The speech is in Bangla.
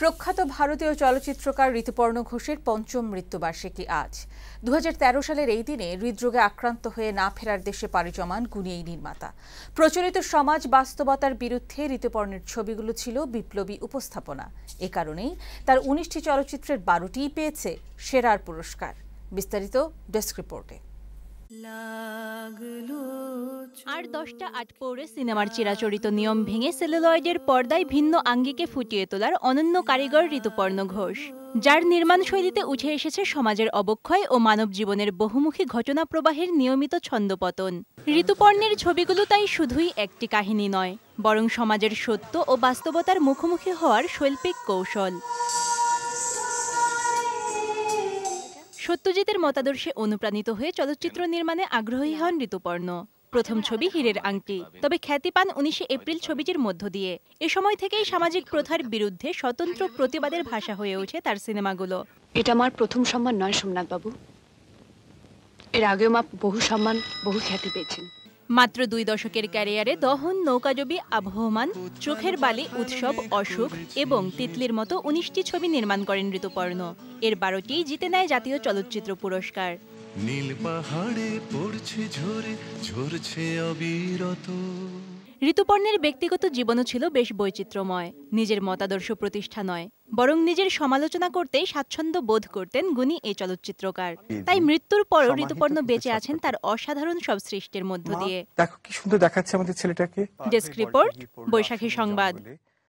প্রখ্যাত ভারতীয় চলচ্চিত্রকার ঋতুপর্ণ ঘোষের পঞ্চম মৃত্যুবার্ষিকী আজ দু সালের এই দিনে হৃদরোগে আক্রান্ত হয়ে না ফেরার দেশে পাড়ি জমান গুণী এই নির্মাতা প্রচলিত সমাজ বাস্তবতার বিরুদ্ধে ঋতুপর্ণের ছবিগুলো ছিল বিপ্লবী উপস্থাপনা এ কারণেই তার উনিশটি চলচ্চিত্রের বারোটিই পেয়েছে সেরার পুরস্কার বিস্তারিত ডেস্ক রিপোর্টে লাগলো আর দশটা আট পৌরে সিনেমার চিরাচরিত নিয়ম ভেঙে সেলুলয়েডের পর্দায় ভিন্ন আঙ্গিকে ফুটিয়ে তোলার অনন্য কারিগর ঋতুপর্ণ ঘোষ যার নির্মাণ শৈলীতে উঠে এসেছে সমাজের অবক্ষয় ও মানব জীবনের বহুমুখী ঘটনা প্রবাহের নিয়মিত ছন্দপতন ঋতুপর্ণের ছবিগুলো তাই শুধুই একটি কাহিনী নয় বরং সমাজের সত্য ও বাস্তবতার মুখোমুখি হওয়ার শৈল্পিক কৌশল সত্যজিতের মতাদর্শে অনুপ্রাণিত হয়ে চলচ্চিত্র নির্মাণে আগ্রহী হন ঋতুপর্ণ প্রথম ছবি হীরের আংটি তবে খ্যাতি পান উনিশে এপ্রিল ছবিটির মধ্য দিয়ে এ সময় থেকেই সামাজিক প্রথার বিরুদ্ধে স্বতন্ত্র প্রতিবাদের ভাষা হয়ে ওঠে তার সিনেমাগুলো এটা আমার প্রথম সম্মান নয় সোমনাথ বাবু এর আগেও মা বহু সম্মান বহু খ্যাতি পেয়েছেন মাত্র দুই দশকের ক্যারিয়ারে দহন নৌকাজবি আবহমান চোখের বালি উৎসব অসুখ এবং তিতলির মতো উনিশটি ছবি নির্মাণ করেন ঋতুপর্ণ এর বারোটি জিতে নেয় জাতীয় চলচ্চিত্র পুরস্কার নীল পাহাড়ে পড়ছে ঝরে ঝরছে অবিরত ঋতুপর্ণের ব্যক্তিগত জীবনও ছিল বেশ বৈচিত্র্যময় নিজের মতাদর্শ প্রতিষ্ঠা নয় বরং নিজের সমালোচনা করতে স্বাচ্ছন্দ্য বোধ করতেন গুণী এই চলচ্চিত্রকার তাই মৃত্যুর পরও ঋতুপর্ণ বেঁচে আছেন তার অসাধারণ সব সৃষ্টির মধ্য দিয়ে দেখো কি সুন্দর দেখাচ্ছে আমাদের ছেলেটাকে ডেস্ক রিপোর্ট বৈশাখী সংবাদ